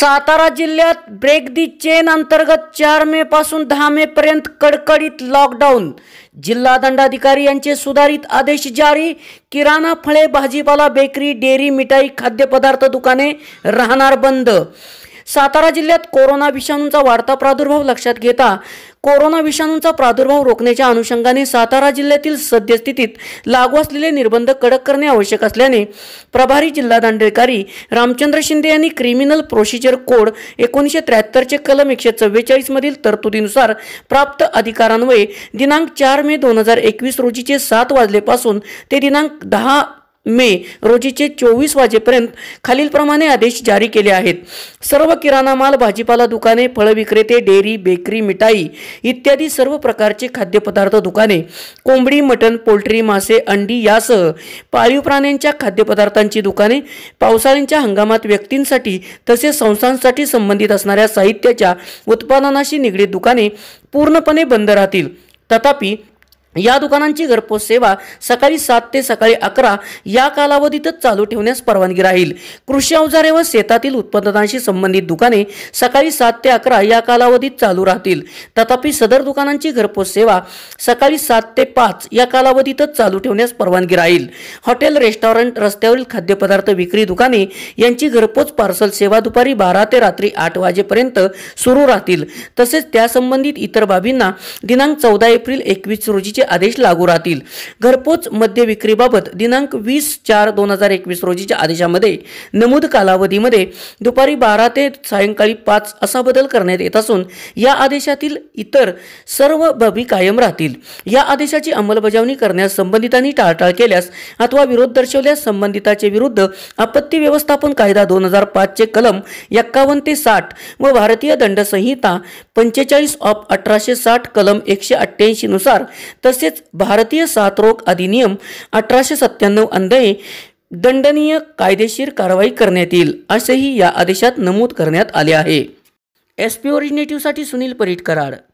सातारा जिल्ह्यात break the chain अंतर्गत चार मे पासून दहा मे पर्यंत कडकडीत लॉकडाऊन जिल्हा दंडाधिकारी यांचे सुधारित आदेश जारी किराणा फळे भाजीपाला बेकरी डेअरी मिठाई खाद्यपदार्थ दुकाने राहणार बंद सातारा जिल्ह्यात कोरोना विषाणूंचा वाढता प्रादुर्भाव लक्षात घेता कोरोना विषाणूंचा प्रादुर्भाव रोखण्याच्या अनुषंगाने सातारा जिल्ह्यातील सद्यस्थितीत लागू असलेले निर्बंध कडक करणे आवश्यक असल्याने प्रभारी जिल्हा दंडाधिकारी रामचंद्र शिंदे यांनी क्रिमिनल प्रोसिजर कोड एकोणीसशे त्र्याहत्तरचे कलम एकशे चव्वेचाळीसमधील तरतुदीनुसार प्राप्त अधिकारान्वये दिनांक चार मे दोन हजार एकवीस रोजीचे सात वाजलेपासून ते दिनांक दहा मे रोजीचे चोवीस वाजेपर्यंत खालीलप्रमाणे आदेश जारी केले आहेत सर्व किराणा माल भाजीपाला दुकाने फळ विक्रेते डेअरी बेकरी मिठाई इत्यादी सर्व प्रकारचे खाद्यपदार्थ दुकाने कोंबडी मटण पोल्ट्री मासे अंडी यासह पाळीव प्राण्यांच्या खाद्यपदार्थांची दुकाने पावसाळ्यांच्या हंगामात व्यक्तींसाठी तसेच संस्थांसाठी संबंधित असणाऱ्या साहित्याच्या उत्पादनाशी निगडीत दुकाने पूर्णपणे बंद राहतील तथापि या दुकानांची घरपोच सेवा सकाळी सात ते सकाळी अकरा या कालावधीतच चालू ठेवण्यास परवानगी राहील कृषी अवजारे व शेतातील उत्पादनांशी संबंधित दुकाने सकाळी सात ते अकरा या कालावधीत चालू राहतील तथापि सदर दुकानांची घरपोच सेवा सकाळी सात ते पाच या कालावधीतच चालू ठेवण्यास परवानगी राहील हॉटेल रेस्टॉरंट रस्त्यावरील खाद्यपदार्थ विक्री दुकाने यांची घरपोच पार्सल सेवा दुपारी बारा ते रात्री आठ वाजेपर्यंत सुरू राहतील तसेच त्यासंबंधित इतर बाबींना दिनांक चौदा एप्रिल एकवीस रोजी सक्तीचे आदेश लागू राहतील घरपोच मद्य विक्रीबाबत दिनांक वीस चार दोन हजार एकवीस रोजीच्या आदेशामध्ये नमूद कालावधीमध्ये दुपारी बारा ते सायंकाळी पाच असा बदल करण्यात येत असून या आदेशातील इतर सर्व बाबी कायम राहतील या आदेशाची अंमलबजावणी करण्यास संबंधितांनी टाळटाळ केल्यास अथवा विरोध दर्शवल्यास संबंधिताचे विरुद्ध आपत्ती व्यवस्थापन कायदा दोन हजार पाचचे कलम एक्कावन्न ते साठ व भारतीय दंड संहिता पंचेचाळीस ऑफ अठराशे साठ कलम एकशे अठ्ठ्याऐंशी नुसार तसेच भारतीय साथरोग अधिनियम अठराशे सत्त्याण्णव अन्वये दंडनीय कायदेशीर कारवाई करण्यात येईल असेही या आदेशात नमूद करण्यात आले आहे एस पी ओरिजिनेटिव्हसाठी सुनील परीट कराड